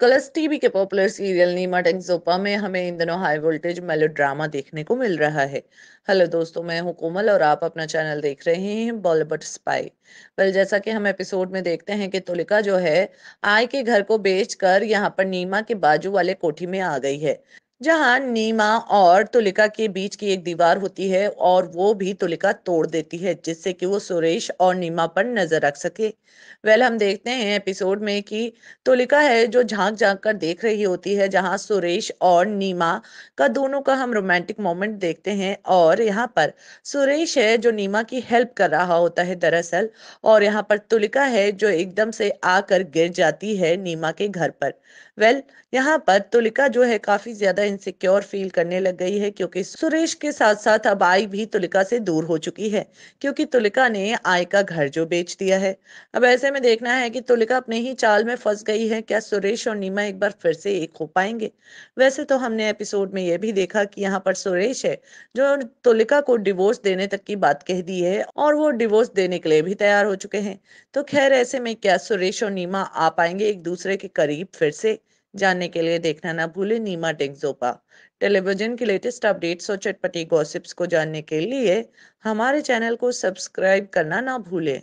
colours TV के popular serial Nima Denzongpa में हमें इन दिनों हाई वोल्टेज ड्रामा देखने को मिल रहा है हेलो दोस्तों मैं हूं कोमल और आप अपना चैनल देख रहे हैं बॉलीवुड स्पाई वेल जैसा कि हम एपिसोड में देखते हैं कि तुलिका जो है आय के घर को बेचकर यहाँ पर नीमा के बाजू वाले कोठी में आ गई है जहां नीमा और तुलिका के बीच की एक दीवार होती है और वो भी तुलिका तोड़ देती है जिससे कि वो सुरेश और नीमा पर नजर रख सके वेल हम देखते हैं एपिसोड में कि तुलिका है जो झांक झांक कर देख रही होती है जहां सुरेश और नीमा का दोनों का हम रोमांटिक मोमेंट देखते हैं और यहाँ पर सुरेश है जो नीमा की हेल्प कर रहा होता है दरअसल और यहाँ पर तुलिका है जो एकदम से आकर गिर जाती है नीमा के घर पर वेल यहाँ पर तुलिका जो है काफी ज्यादा इनसिक्योर फील करने लग गई है क्योंकि सुरेश के साथ साथ अब आई भी तुलिका से दूर हो चुकी है क्योंकि तुलिका ने आई का घर जो बेच दिया है अब ऐसे में देखना है कि तुलिका अपने ही चाल में फंस गई है क्या सुरेश और नीमा एक बार फिर से एक हो पाएंगे वैसे तो हमने एपिसोड में यह भी देखा कि यहाँ पर सुरेश है जो तुलिका को डिवोर्स देने तक की बात कह दी है और वो डिवोर्स देने के लिए भी तैयार हो चुके हैं तो खैर ऐसे में क्या सुरेश और नीमा आ पाएंगे एक दूसरे के करीब फिर से जानने के लिए देखना ना भूले नीमा टेक्सोपा टेलीविजन की लेटेस्ट अपडेट्स और चटपटी गॉसिप्स को जानने के लिए हमारे चैनल को सब्सक्राइब करना ना भूले